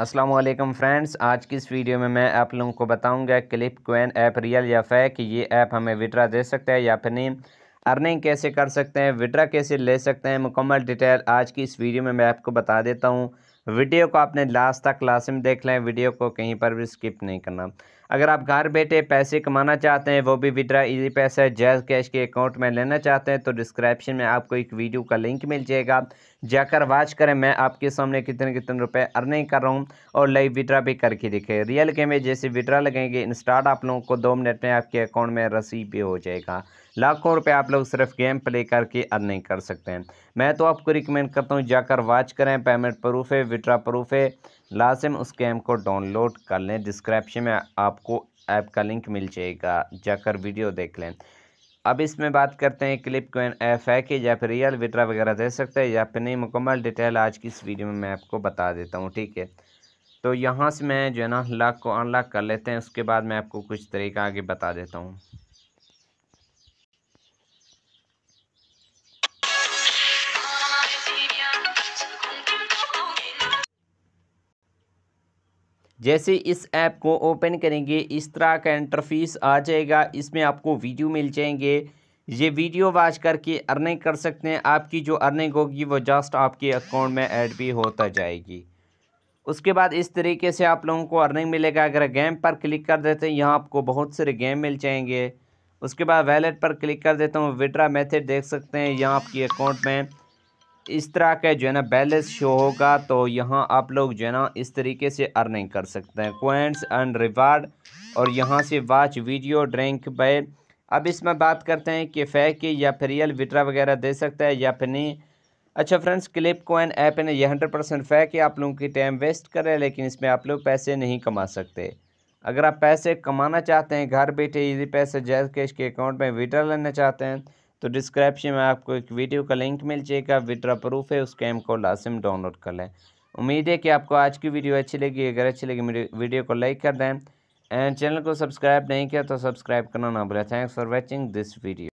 Aslam friends आज की इस वीडियो में मैं आप लोगों को बताऊंगा क्लिप क्वेन ऐप रियल या फ़ैक ये ऐप हमें विड्रा दे सकता है या फिर नहीं अर्निंग कैसे कर सकते हैं विड्रा कैसे ले सकते हैं मुकम्मल डिटेल आज की इस वीडियो में मैं आपको बता देता हूँ वीडियो को आपने लास्ट तक क्लास में देख लें वीडियो को कहीं पर भी स्किप नहीं करना अगर आप घर बैठे पैसे कमाना चाहते हैं वो भी विड्रा इजी पैसा जैज कैश के अकाउंट में लेना चाहते हैं तो डिस्क्रिप्शन में आपको एक वीडियो का लिंक मिल जाएगा जाकर वाच करें मैं आपके सामने कितने कितने रुपए अर्निंग कर रहा हूँ और लाइव विड्रा भी करके दिखे रियल के में जैसे विड्रा लगेंगे इंस्टार्ट आप लोगों को दो मिनट में आपके अकाउंट में रसीद भी हो जाएगा लाखों रुपये आप लोग सिर्फ गेम प्ले करके अर्निंग कर सकते हैं मैं तो आपको रिकमेंड करता हूँ जाकर वाच करें पेमेंट प्रूफ है बेटा प्रूफ है लाजम उस गेम को डाउनलोड कर लें डिस्क्रिप्शन में आपको ऐप का लिंक मिल जाएगा जाकर वीडियो देख लें अब इसमें बात करते हैं क्लिप क्वेन ऐप है कि या फिर रियल विड्रा वगैरह दे सकते हैं या फिर नहीं मुकम्मल डिटेल आज की इस वीडियो में मैं आपको बता देता हूँ ठीक है तो यहाँ से मैं जो है ना लॉक को अनलॉक कर लेते हैं उसके बाद मैं आपको कुछ तरीका आगे बता देता हूँ जैसे इस ऐप को ओपन करेंगे इस तरह का इंटरफेस आ जाएगा इसमें आपको वीडियो मिल जाएंगे ये वीडियो वॉच करके अर्निंग कर सकते हैं आपकी जो अर्निंग होगी वो जस्ट आपके अकाउंट में ऐड भी होता जाएगी उसके बाद इस तरीके से आप लोगों को अर्निंग मिलेगा अगर गेम पर क्लिक कर देते हैं यहाँ आपको बहुत सारे गेम मिल जाएंगे उसके बाद वैलेट पर क्लिक कर देता हूँ विड्रा मेथड देख सकते हैं यहाँ आपकी अकाउंट में इस तरह का जो है ना बैलेंस शो होगा तो यहाँ आप लोग जो है ना इस तरीके से अर्निंग कर सकते हैं कोइंस एंड रिवार्ड और यहाँ से वॉच वीडियो ड्रिंक बाय अब इसमें बात करते हैं कि फेक या फिर रियल विड्रा वगैरह दे सकता है या फिर नहीं अच्छा फ्रेंड्स क्लिप कोइन ऐप है यह हंड्रेड परसेंट फेक है आप लोगों की टाइम वेस्ट कर रहे हैं लेकिन इसमें आप लोग पैसे नहीं कमा सकते अगर आप पैसे कमाना चाहते हैं घर बैठे यदि पैसे जैज कैश के अकाउंट में विड्रा लेना चाहते हैं तो डिस्क्रिप्शन में आपको एक वीडियो का लिंक मिल जाएगा विड्रा प्रूफ है उसके एम को लाजिम डाउनलोड कर लें उम्मीद है कि आपको आज की वीडियो अच्छी लगी अगर अच्छी लगी मेरी वीडियो को लाइक कर दें एंड चैनल को सब्सक्राइब नहीं किया तो सब्सक्राइब करना ना भूलें thanks for watching this video